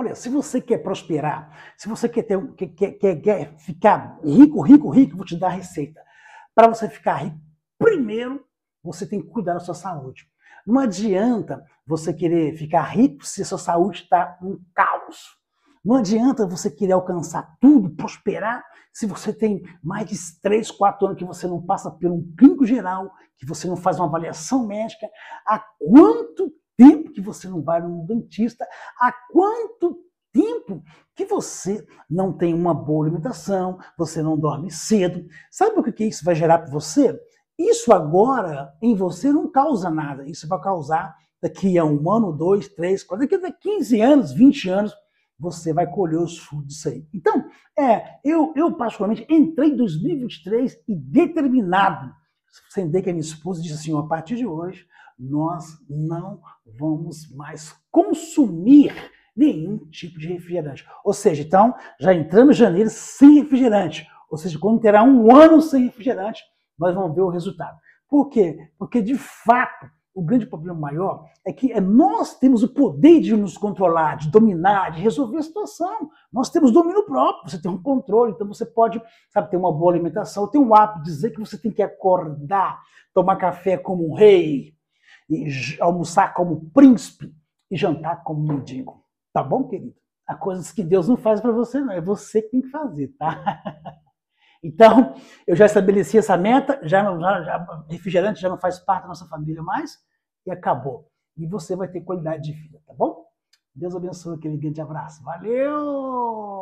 Olha, se você quer prosperar, se você quer, ter, quer, quer, quer ficar rico, rico, rico, vou te dar a receita. Para você ficar rico, primeiro você tem que cuidar da sua saúde. Não adianta você querer ficar rico se a sua saúde está um caos. Não adianta você querer alcançar tudo, prosperar, se você tem mais de 3, 4 anos que você não passa por um clínico geral, que você não faz uma avaliação médica, há quanto você não vai no dentista? Há quanto tempo que você não tem uma boa alimentação, você não dorme cedo? Sabe o que isso vai gerar para você? Isso agora em você não causa nada. Isso vai causar daqui a um ano, dois, três, quatro, daqui a 15 anos, 20 anos, você vai colher os frutos disso aí. Então, é, eu, eu particularmente entrei em 2023 e determinado sentei que a minha esposa e disse assim: a partir de hoje, nós não vamos mais consumir nenhum tipo de refrigerante. Ou seja, então, já entramos em janeiro sem refrigerante. Ou seja, quando terá um ano sem refrigerante, nós vamos ver o resultado. Por quê? Porque, de fato, o grande problema maior é que é nós temos o poder de nos controlar, de dominar, de resolver a situação. Nós temos domínio próprio, você tem um controle, então você pode, sabe, ter uma boa alimentação. Tem um hábito de dizer que você tem que acordar, tomar café como um rei, almoçar como príncipe e jantar como mendigo. Tá bom, querido? Há coisas que Deus não faz para você, não. É você que tem que fazer, tá? Então, eu já estabeleci essa meta, já, já, já refrigerante já não faz parte da nossa família mais, e acabou. E você vai ter qualidade de vida, tá bom? Deus abençoe, aquele grande abraço. Valeu!